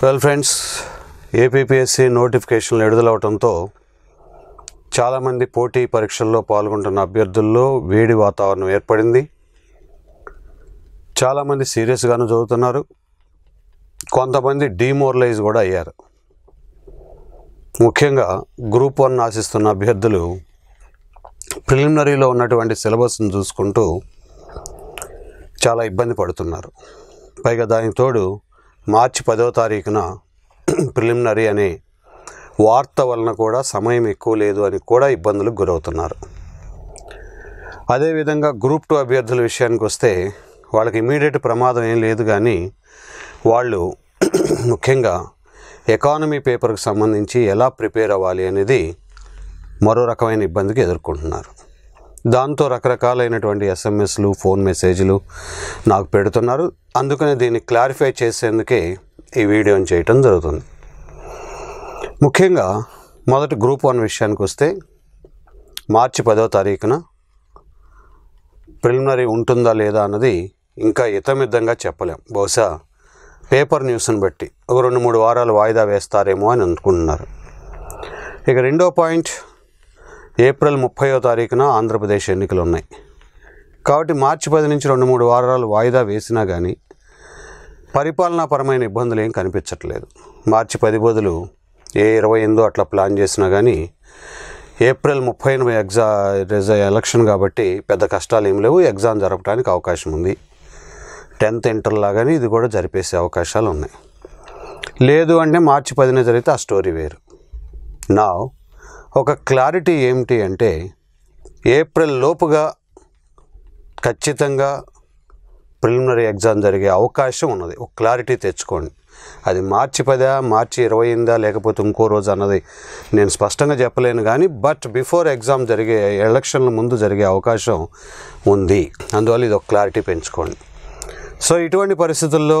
well friends APPSC నోటిఫికేషన్లు విడుదలవడంతో చాలామంది పోటీ పరీక్షల్లో పాల్గొంటున్న అభ్యర్థుల్లో వేడి వాతావరణం ఏర్పడింది చాలామంది సీరియస్గాను చదువుతున్నారు కొంతమంది డీమోరలైజ్ కూడా అయ్యారు ముఖ్యంగా గ్రూప్ వన్ ఆశిస్తున్న అభ్యర్థులు ప్రిలిమినరీలో ఉన్నటువంటి సిలబస్ను చూసుకుంటూ చాలా ఇబ్బంది పడుతున్నారు పైగా దానికి తోడు మార్చి పదో తారీఖున ప్రిలిమినరీ అనే వార్త వలన కూడా సమయం ఎక్కువ లేదు అని కూడా ఇబ్బందులకు గురవుతున్నారు అదేవిధంగా గ్రూప్ టూ అభ్యర్థుల విషయానికి వస్తే వాళ్ళకి ఇమీడియట్ ప్రమాదం ఏం లేదు కానీ వాళ్ళు ముఖ్యంగా ఎకానమీ పేపర్కి సంబంధించి ఎలా ప్రిపేర్ అవ్వాలి అనేది మరో రకమైన ఇబ్బందికి ఎదుర్కొంటున్నారు దాంతో రకరకాలైనటువంటి ఎస్ఎంఎస్లు ఫోన్ మెసేజ్లు నాకు పెడుతున్నారు అందుకనే దీన్ని క్లారిఫై చేసేందుకే ఈ వీడియోని చేయటం జరుగుతుంది ముఖ్యంగా మొదటి గ్రూప్ వన్ విషయానికి వస్తే మార్చి పదో తారీఖున ప్రిలిమినరీ ఉంటుందా లేదా అన్నది ఇంకా ఇతమిద్దంగా చెప్పలేం బహుశా పేపర్ న్యూస్ని బట్టి ఒక రెండు మూడు వారాలు వాయిదా వేస్తారేమో అని అనుకుంటున్నారు ఇక రెండో పాయింట్ ఏప్రిల్ ముప్పయో తారీఖున ఆంధ్రప్రదేశ్ ఎన్నికలు ఉన్నాయి కాబట్టి మార్చి పది నుంచి రెండు మూడు వారాలు వాయిదా వేసినా కానీ పరిపాలనాపరమైన ఇబ్బందులు ఏం కనిపించట్లేదు మార్చి పది బదులు ఏ ఇరవై ఎనిమిదో అట్లా ప్లాన్ చేసినా కానీ ఏప్రిల్ ముప్పై ఎనిమిది ఎగ్జా ఎలక్షన్ కాబట్టి పెద్ద కష్టాలు ఏం లేవు ఎగ్జామ్ జరపడానికి అవకాశం ఉంది టెన్త్ ఇంటర్లాగానే ఇది కూడా జరిపేసే అవకాశాలు ఉన్నాయి లేదు అంటే మార్చి పదిన జరిగితే ఆ స్టోరీ వేరు నా ఒక క్లారిటీ ఏమిటి అంటే ఏప్రిల్ లోపుగా ఖచ్చితంగా ప్రిలిమినరీ ఎగ్జామ్ జరిగే అవకాశం ఉన్నది ఒక క్లారిటీ తెచ్చుకోండి అది మార్చి పదా మార్చి ఇరవై ఎనిమిదా లేకపోతే ఇంకో రోజు అన్నది నేను స్పష్టంగా చెప్పలేను కానీ బట్ బిఫోర్ ఎగ్జామ్ జరిగే ఎలక్షన్ల ముందు జరిగే అవకాశం ఉంది అందువల్ల ఇది ఒక క్లారిటీ పెంచుకోండి సో ఇటువంటి పరిస్థితుల్లో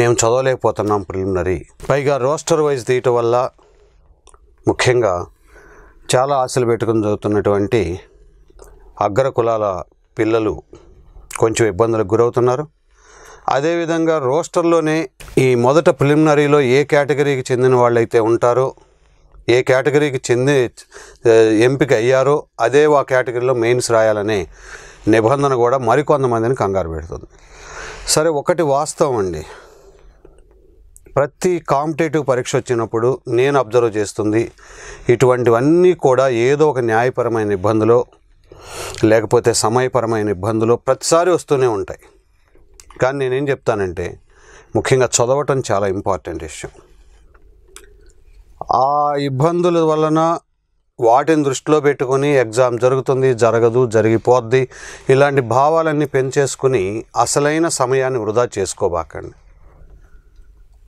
మేము చదవలేకపోతున్నాం ప్రిలిమినరీ పైగా రోస్టర్ వైజ్ తీయటం వల్ల ముఖ్యంగా చాలా ఆశలు పెట్టుకుని చదువుతున్నటువంటి అగ్ర కులాల పిల్లలు కొంచెం ఇబ్బందులకు గురవుతున్నారు అదేవిధంగా రోస్టర్లోనే ఈ మొదట ప్రిలిమినరీలో ఏ కేటగిరీకి చెందిన వాళ్ళైతే ఉంటారో ఏ కేటగిరీకి చెంది ఎంపిక అయ్యారో అదే ఆ కేటగిరీలో మెయిన్స్ రాయాలనే నిబంధన కూడా మరికొంతమందిని కంగారు పెడుతుంది సరే ఒకటి వాస్తవం అండి ప్రతి కాంపిటేటివ్ పరీక్ష వచ్చినప్పుడు నేను అబ్జర్వ్ చేస్తుంది ఇటువంటివన్నీ కూడా ఏదో ఒక న్యాయపరమైన ఇబ్బందులో లేకపోతే సమయపరమైన ఇబ్బందులు ప్రతిసారి వస్తూనే ఉంటాయి కానీ నేనేం చెప్తానంటే ముఖ్యంగా చదవటం చాలా ఇంపార్టెంట్ విషయం ఆ ఇబ్బందుల వలన వాటిని దృష్టిలో పెట్టుకొని ఎగ్జామ్ జరుగుతుంది జరగదు జరిగిపోద్ది ఇలాంటి భావాలన్నీ పెంచేసుకుని అసలైన సమయాన్ని వృధా చేసుకోబాకండి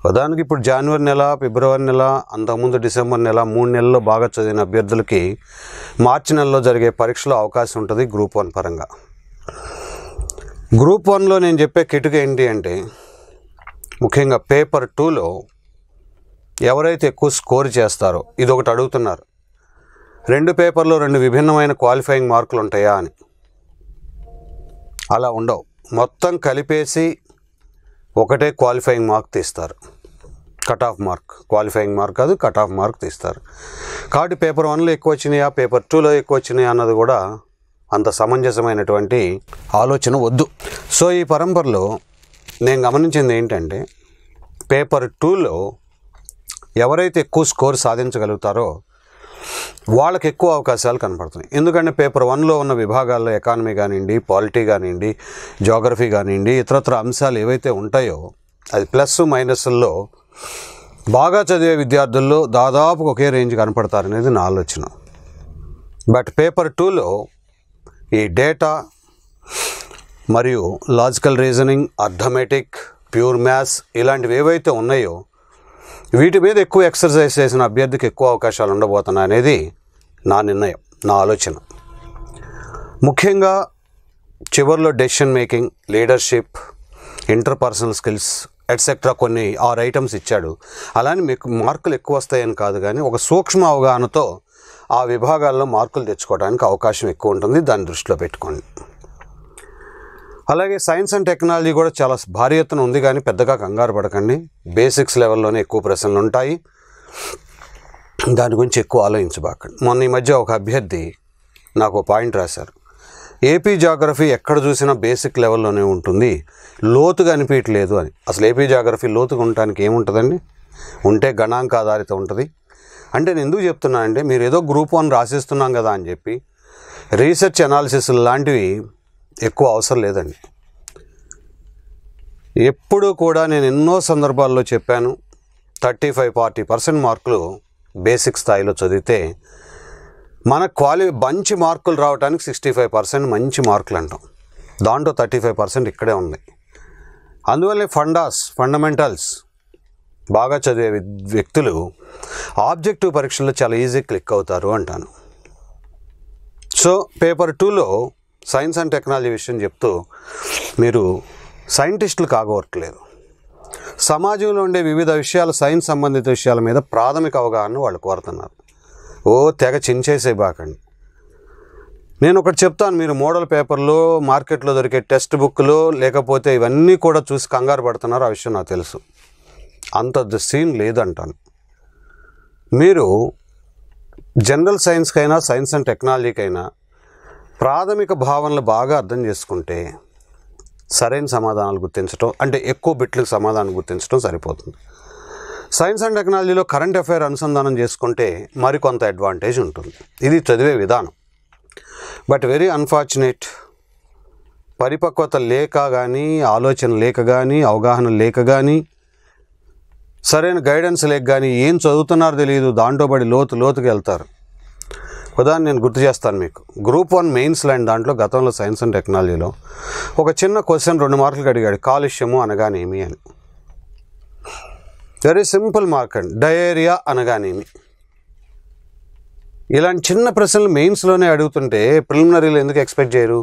ప్రధానికి ఇప్పుడు జనవరి నెల ఫిబ్రవరి నెల అంతకుముందు డిసెంబర్ నెల మూడు నెలల్లో బాగా చదివిన అభ్యర్థులకి మార్చి నెలలో జరిగే పరీక్షలో అవకాశం ఉంటుంది గ్రూప్ వన్ పరంగా గ్రూప్ వన్లో నేను చెప్పే కిటుక ఏంటి అంటే ముఖ్యంగా పేపర్ టూలో ఎవరైతే ఎక్కువ స్కోర్ చేస్తారో ఇది ఒకటి అడుగుతున్నారు రెండు పేపర్లో రెండు విభిన్నమైన క్వాలిఫైయింగ్ మార్కులు ఉంటాయా అని అలా ఉండవు మొత్తం కలిపేసి ఒకటే క్వాలిఫైయింగ్ మార్క్ తీస్తారు cut off mark qualifying mark కాదు కట్ ఆఫ్ మార్క్ తీస్తారు కాబట్టి పేపర్ వన్లో ఎక్కువ వచ్చినాయా పేపర్ టూలో ఎక్కువ వచ్చినాయా అన్నది కూడా అంత సమంజసమైనటువంటి ఆలోచన వద్దు సో ఈ పరంపరలో నేను గమనించింది ఏంటంటే పేపర్ టూలో ఎవరైతే ఎక్కువ స్కోర్ సాధించగలుగుతారో వాళ్ళకి ఎక్కువ అవకాశాలు కనపడుతున్నాయి ఎందుకంటే పేపర్ వన్లో ఉన్న విభాగాల్లో ఎకానమీ కానివ్వండి పాలిటీ కానివ్వండి జోగ్రఫీ కానివ్వండి ఇతరత్ర అంశాలు ఏవైతే ఉంటాయో అది ప్లస్ మైనస్ల్లో బాగా చదివే విద్యార్థుల్లో దాదాపు ఒకే రేంజ్ కనపడతారనేది నా ఆలోచన బట్ పేపర్ టూలో ఈ డేటా మరియు logical reasoning arithmetic pure maths ఇలాంటివి ఏవైతే ఉన్నాయో వీటి మీద ఎక్కువ ఎక్సర్సైజ్ చేసిన అభ్యర్థికి ఎక్కువ అవకాశాలు ఉండబోతున్నాయి అనేది నా నిర్ణయం నా ఆలోచన ముఖ్యంగా చివరిలో decision making leadership interpersonal skills etcetera కొన్ని ఆరు ఐటమ్స్ ఇచ్చాడు అలానే మీకు మార్కులు ఎక్కువ వస్తాయని కాదు కానీ ఒక సూక్ష్మ అవగాహనతో ఆ విభాగాల్లో మార్కులు తెచ్చుకోవడానికి అవకాశం ఎక్కువ ఉంటుంది దాన్ని దృష్టిలో పెట్టుకోండి అలాగే సైన్స్ అండ్ టెక్నాలజీ కూడా చాలా భారీ ఎత్తున ఉంది కానీ పెద్దగా కంగారు పడకండి బేసిక్స్ లెవెల్లోనే ఎక్కువ ప్రశ్నలు ఉంటాయి దాని గురించి ఎక్కువ ఆలోచించబాకండి మొన్న ఈ మధ్య ఒక అభ్యర్థి నాకు పాయింట్ రాశారు ఏపీ జాగ్రఫీ ఎక్కడ చూసినా బేసిక్ లెవెల్లోనే ఉంటుంది లోతుగా అనిపించట్లేదు అని అసలు ఏపీ జాగ్రఫీ లోతుగా ఉండటానికి ఏముంటుందండి ఉంటే గణాంక ఆధారిత ఉంటుంది అంటే నేను ఎందుకు చెప్తున్నానంటే అంటే మీరు ఏదో గ్రూప్ వన్ రాసిస్తున్నాం కదా అని చెప్పి రీసెర్చ్ అనాలిసిస్ లాంటివి ఎక్కువ అవసరం లేదండి ఎప్పుడూ కూడా నేను ఎన్నో సందర్భాల్లో చెప్పాను థర్టీ ఫైవ్ ఫార్టీ పర్సెంట్ మార్కులు బేసిక్ స్థాయిలో చదివితే మన క్వాలి మంచి మార్కులు రావడానికి సిక్స్టీ ఫైవ్ పర్సెంట్ మంచి మార్కులు అంటాం దాంట్లో థర్టీ ఫైవ్ పర్సెంట్ ఇక్కడే ఉంది అందువల్లే ఫండాస్ ఫండమెంటల్స్ బాగా చదివే వ్యక్తులు ఆబ్జెక్టివ్ పరీక్షల్లో చాలా ఈజీ క్లిక్ అవుతారు అంటాను సో పేపర్ టూలో సైన్స్ అండ్ టెక్నాలజీ విషయం చెప్తూ మీరు సైంటిస్టులు కాగోరట్లేదు సమాజంలో ఉండే వివిధ విషయాలు సైన్స్ సంబంధిత విషయాల మీద ప్రాథమిక అవగాహన వాళ్ళు కోరుతున్నారు ఓ తెగ చించేసే బాకండి నేను ఒకటి చెప్తాను మీరు మోడల్ పేపర్లు మార్కెట్లో దొరికే టెక్స్ట్ బుక్లు లేకపోతే ఇవన్నీ కూడా చూసి కంగారు పడుతున్నారు ఆ విషయం నాకు తెలుసు అంత సీన్ లేదంటాను మీరు జనరల్ సైన్స్కైనా సైన్స్ అండ్ టెక్నాలజీకైనా ప్రాథమిక భావనలు బాగా అర్థం చేసుకుంటే సరైన సమాధానాలు గుర్తించడం అంటే ఎక్కువ బిట్లకు సమాధానం గుర్తించడం సరిపోతుంది సైన్స్ అండ్ టెక్నాలజీలో కరెంట్ అఫైర్ అనుసంధానం చేసుకుంటే మరికొంత అడ్వాంటేజ్ ఉంటుంది ఇది చదివే విధానం బట్ వెరీ అన్ఫార్చునేట్ పరిపక్వత లేక కానీ ఆలోచన లేక కానీ అవగాహన లేక కానీ సరైన గైడెన్స్ లేక కానీ ఏం చదువుతున్నారో తెలియదు దాంట్లో పడి లోతు లోతుకు వెళ్తారు ఉదాహరణ నేను గుర్తు చేస్తాను మీకు గ్రూప్ వన్ మెయిన్స్ లైన్ దాంట్లో గతంలో సైన్స్ అండ్ టెక్నాలజీలో ఒక చిన్న క్వశ్చన్ రెండు మార్కులకు అడిగాడు కాలుష్యము అనగానేమి అని వెరీ సింపుల్ మార్క్ అండి డయేరియా అనగానేమి ఇలాంటి చిన్న ప్రశ్నలు మెయిన్స్లోనే అడుగుతుంటే ప్రిలిమినరీలు ఎందుకు ఎక్స్పెక్ట్ చేయరు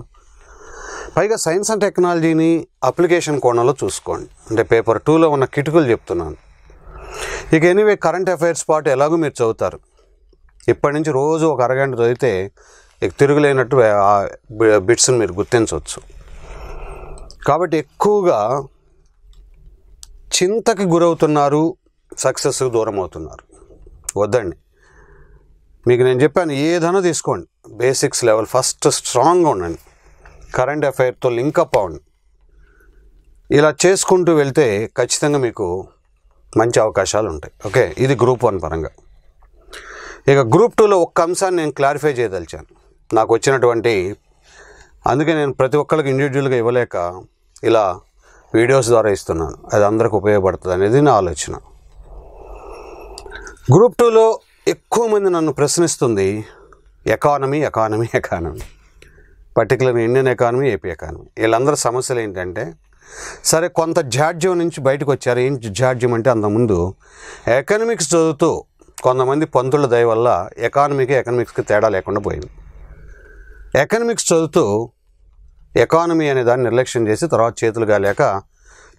పైగా సైన్స్ అండ్ టెక్నాలజీని అప్లికేషన్ కోణంలో చూసుకోండి అంటే పేపర్ టూలో ఉన్న కిటుకులు చెప్తున్నాను ఇక ఎనీవే కరెంట్ అఫైర్స్ పాటు ఎలాగో మీరు చదువుతారు ఇప్పటి నుంచి రోజు ఒక అరగంట చదివితే ఇక తిరుగులేనట్టు ఆ బిట్స్ని మీరు గుర్తించవచ్చు కాబట్టి ఎక్కువగా చింతకి గురవుతున్నారు సక్సెస్కి దూరం అవుతున్నారు వద్దండి మీకు నేను చెప్పాను ఏదైనా తీసుకోండి బేసిక్స్ లెవెల్ ఫస్ట్ స్ట్రాంగ్గా ఉండండి కరెంట్ అఫైర్తో అప్ అవ్వండి ఇలా చేసుకుంటూ వెళ్తే ఖచ్చితంగా మీకు మంచి అవకాశాలు ఉంటాయి ఓకే ఇది గ్రూప్ వన్ పరంగా ఇక గ్రూప్ టూలో ఒక్క అంశాన్ని నేను క్లారిఫై చేయదలిచాను నాకు వచ్చినటువంటి అందుకే నేను ప్రతి ఒక్కరికి ఇండివిజువల్గా ఇవ్వలేక ఇలా వీడియోస్ ద్వారా ఇస్తున్నాను అది అందరికి ఉపయోగపడుతుంది అనేది నా ఆలోచన గ్రూప్ టూలో ఎక్కువ మంది నన్ను ప్రశ్నిస్తుంది economy economy economy particular Indian economy AP economy వీళ్ళందరి సమస్యలు ఏంటంటే సరే కొంత జాడ్యం నుంచి బయటకు వచ్చారు ఏంటి జాడ్యం అంటే అంతకుముందు ఎకనమిక్స్ చదువుతూ కొంతమంది పంతుల దయ వల్ల ఎకానమీకి ఎకనమిక్స్కి తేడా లేకుండా పోయింది ఎకనమిక్స్ చదువుతూ ఎకానమీ అనే దాన్ని నిర్లక్ష్యం చేసి తర్వాత చేతులు కాలేక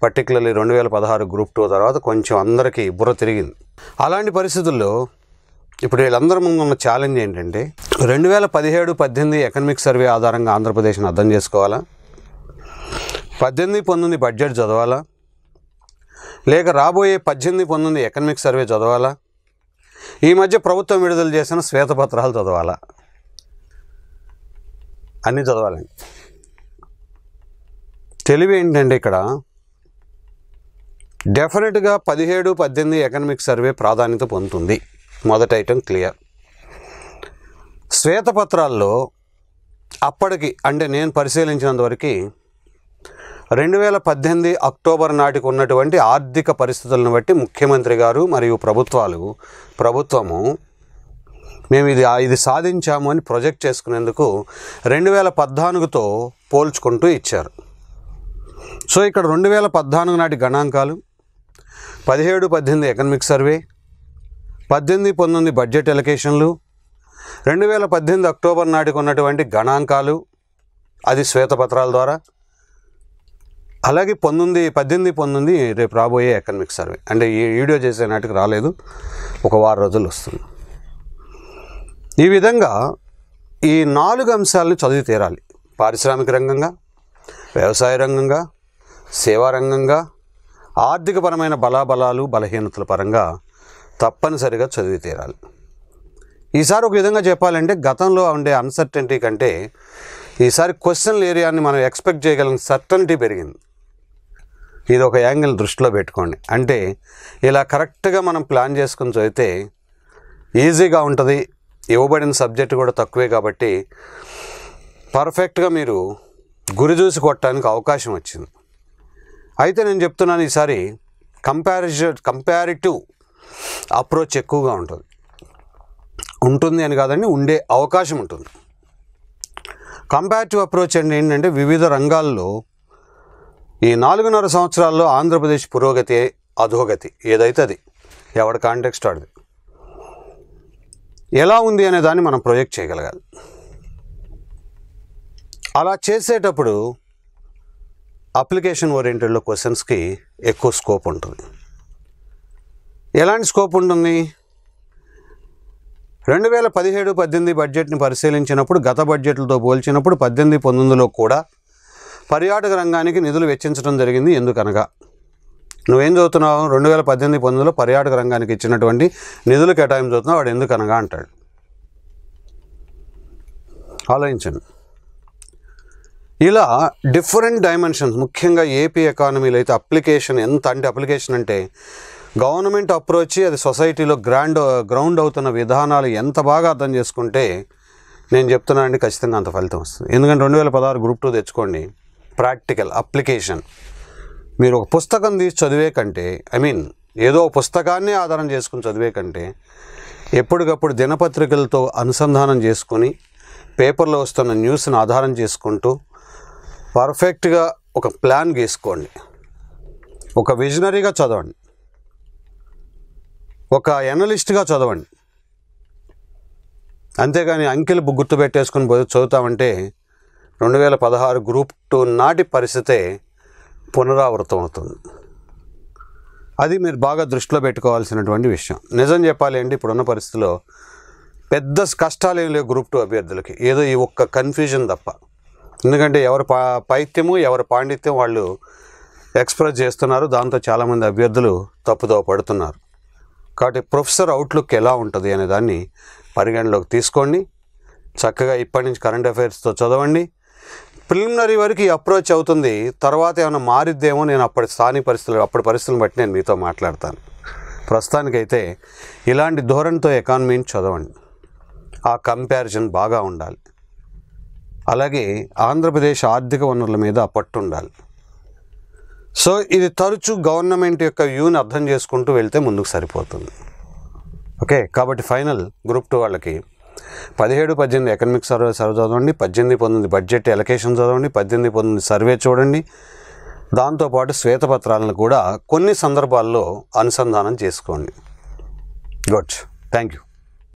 పర్టికులర్లీ రెండు వేల పదహారు గ్రూప్ టూ తర్వాత కొంచెం అందరికీ బుర్ర తిరిగింది అలాంటి పరిస్థితుల్లో ఇప్పుడు వీళ్ళందరి ముందు ఉన్న ఛాలెంజ్ ఏంటంటే రెండు వేల పదిహేడు పద్దెనిమిది ఎకనమిక్ సర్వే ఆధారంగా ఆంధ్రప్రదేశ్ని అర్థం చేసుకోవాలా పద్దెనిమిది పంతొమ్మిది బడ్జెట్ చదవాలా లేక రాబోయే పద్దెనిమిది పంతొమ్మిది ఎకనమిక్ సర్వే చదవాలా ఈ మధ్య ప్రభుత్వం విడుదల చేసిన శ్వేతపత్రాలు చదవాలా అన్నీ చదవాలండి తెలివి ఏంటండి ఇక్కడ డెఫినెట్గా పదిహేడు పద్దెనిమిది ఎకనమిక్ సర్వే ప్రాధాన్యత పొందుతుంది మొదటి ఐటెం క్లియర్ శ్వేతపత్రాల్లో అప్పటికి అంటే నేను పరిశీలించినంతవరకు రెండు వేల పద్దెనిమిది అక్టోబర్ నాటికి ఉన్నటువంటి ఆర్థిక పరిస్థితులను బట్టి ముఖ్యమంత్రి గారు మరియు ప్రభుత్వాలు ప్రభుత్వము మేము ఇది ఇది సాధించాము అని ప్రొజెక్ట్ చేసుకునేందుకు రెండు వేల పద్నాలుగుతో పోల్చుకుంటూ ఇచ్చారు సో ఇక్కడ రెండు వేల పద్నాలుగు నాటి గణాంకాలు పదిహేడు పద్దెనిమిది ఎకనమిక్ సర్వే పద్దెనిమిది పంతొమ్మిది బడ్జెట్ ఎలకేషన్లు రెండు వేల పద్దెనిమిది అక్టోబర్ నాటికి ఉన్నటువంటి గణాంకాలు అది శ్వేతపత్రాల ద్వారా అలాగే పంతొమ్మిది పద్దెనిమిది పంతొమ్మిది రేపు రాబోయే ఎకనమిక్ సర్వే అంటే ఈ వీడియో చేసే నాటికి రాలేదు ఒక వారం రోజులు వస్తుంది ఈ విధంగా ఈ నాలుగు అంశాలను చదివి తీరాలి పారిశ్రామిక రంగంగా వ్యవసాయ రంగంగా సేవా రంగంగా ఆర్థికపరమైన బలాబలాలు బలహీనతల పరంగా తప్పనిసరిగా చదివి తీరాలి ఈసారి ఒక విధంగా చెప్పాలంటే గతంలో ఉండే అన్సర్టెంటీ కంటే ఈసారి క్వశ్చన్ ఏరియాని మనం ఎక్స్పెక్ట్ చేయగలిగిన సర్టనిటీ పెరిగింది ఇది ఒక యాంగిల్ దృష్టిలో పెట్టుకోండి అంటే ఇలా కరెక్ట్గా మనం ప్లాన్ చేసుకుని చదివితే ఈజీగా ఉంటుంది ఇవ్వబడిన సబ్జెక్ట్ కూడా తక్కువే కాబట్టి పర్ఫెక్ట్గా మీరు గురి చూసి కొట్టడానికి అవకాశం వచ్చింది అయితే నేను చెప్తున్నాను ఈసారి కంపారిజ కంపారిటివ్ అప్రోచ్ ఎక్కువగా ఉంటుంది ఉంటుంది అని కాదండి ఉండే అవకాశం ఉంటుంది కంపారిటివ్ అప్రోచ్ అంటే ఏంటంటే వివిధ రంగాల్లో ఈ నాలుగున్నర సంవత్సరాల్లో ఆంధ్రప్రదేశ్ పురోగతి అధోగతి ఏదైతే అది ఎవరి కాంటెక్స్ట్ ఆడిది ఎలా ఉంది అనే దాన్ని మనం ప్రొజెక్ట్ చేయగలగాలి అలా చేసేటప్పుడు అప్లికేషన్ ఓరియంటెడ్లో క్వశ్చన్స్కి ఎక్కువ స్కోప్ ఉంటుంది ఎలాంటి స్కోప్ ఉంటుంది రెండు వేల పదిహేడు పద్దెనిమిది బడ్జెట్ని పరిశీలించినప్పుడు గత బడ్జెట్లతో పోల్చినప్పుడు పద్దెనిమిది పంతొమ్మిదిలో కూడా పర్యాటక రంగానికి నిధులు వెచ్చించడం జరిగింది ఎందుకనగా నువ్వేం చదువుతున్నావు రెండు వేల పద్దెనిమిది పంతొమ్మిదిలో పర్యాటక రంగానికి ఇచ్చినటువంటి నిధులు కేటాయింపు చదువుతున్నావు వాడు ఎందుకనగా అంటాడు ఆలోచించండి ఇలా డిఫరెంట్ డైమెన్షన్స్ ముఖ్యంగా ఏపీ ఎకానమీలో అయితే అప్లికేషన్ ఎంత అంటే అప్లికేషన్ అంటే గవర్నమెంట్ అప్రోచ్ అది సొసైటీలో గ్రాండ్ గ్రౌండ్ అవుతున్న విధానాలు ఎంత బాగా అర్థం చేసుకుంటే నేను చెప్తున్నానండి ఖచ్చితంగా అంత ఫలితం వస్తుంది ఎందుకంటే రెండు వేల పదహారు గ్రూప్ టూ తెచ్చుకోండి ప్రాక్టికల్ అప్లికేషన్ మీరు ఒక పుస్తకం తీసి చదివే కంటే ఐ మీన్ ఏదో పుస్తకాన్ని ఆధారం చేసుకుని చదివే కంటే ఎప్పటికప్పుడు దినపత్రికలతో అనుసంధానం చేసుకుని పేపర్లో వస్తున్న న్యూస్ని ఆధారం చేసుకుంటూ పర్ఫెక్ట్గా ఒక ప్లాన్ గీసుకోండి ఒక విజనరీగా చదవండి ఒక ఎనలిస్ట్గా చదవండి అంతేగాని అంకెలు గుర్తుపెట్టేసుకుని చదువుతామంటే రెండు వేల పదహారు గ్రూప్ టూ నాటి పరిస్థితే పునరావృతం అవుతుంది అది మీరు బాగా దృష్టిలో పెట్టుకోవాల్సినటువంటి విషయం నిజం చెప్పాలి అండి ఇప్పుడున్న పరిస్థితిలో పెద్ద కష్టాలు ఏం లేవు గ్రూప్ టూ అభ్యర్థులకి ఏదో ఈ ఒక్క కన్ఫ్యూజన్ తప్ప ఎందుకంటే ఎవరి పా పైత్యము ఎవరి పాండిత్యం వాళ్ళు ఎక్స్ప్రెస్ చేస్తున్నారు దాంతో చాలామంది అభ్యర్థులు తప్పుదోవ పడుతున్నారు కాబట్టి ప్రొఫెసర్ అవుట్లుక్ ఎలా ఉంటుంది అనే దాన్ని పరిగణలోకి తీసుకోండి చక్కగా ఇప్పటి నుంచి కరెంట్ అఫైర్స్తో చదవండి ప్రిలిమినరీ వరకు ఈ అప్రోచ్ అవుతుంది తర్వాత ఏమైనా మారిద్దేమో నేను అప్పటి స్థానిక పరిస్థితులు అప్పటి పరిస్థితులను బట్టి నేను మీతో మాట్లాడతాను ప్రస్తుతానికైతే ఇలాంటి ధోరణితో ఎకానమీని చదవండి ఆ కంపారిజన్ బాగా ఉండాలి అలాగే ఆంధ్రప్రదేశ్ ఆర్థిక వనరుల మీద పట్టు ఉండాలి సో ఇది తరచూ గవర్నమెంట్ యొక్క వ్యూని అర్థం చేసుకుంటూ వెళ్తే ముందుకు సరిపోతుంది ఓకే కాబట్టి ఫైనల్ గ్రూప్ టూ వాళ్ళకి పదిహేడు పద్దెనిమిది ఎకనమిక్ సర్వే సర్వే చదవండి పద్దెనిమిది పంతొమ్మిది బడ్జెట్ ఎలకేషన్ చదవండి పద్దెనిమిది పంతొమ్మిది సర్వే చూడండి దాంతోపాటు శ్వేతపత్రాలను కూడా కొన్ని సందర్భాల్లో అనుసంధానం చేసుకోండి గుడ్ థ్యాంక్ యూ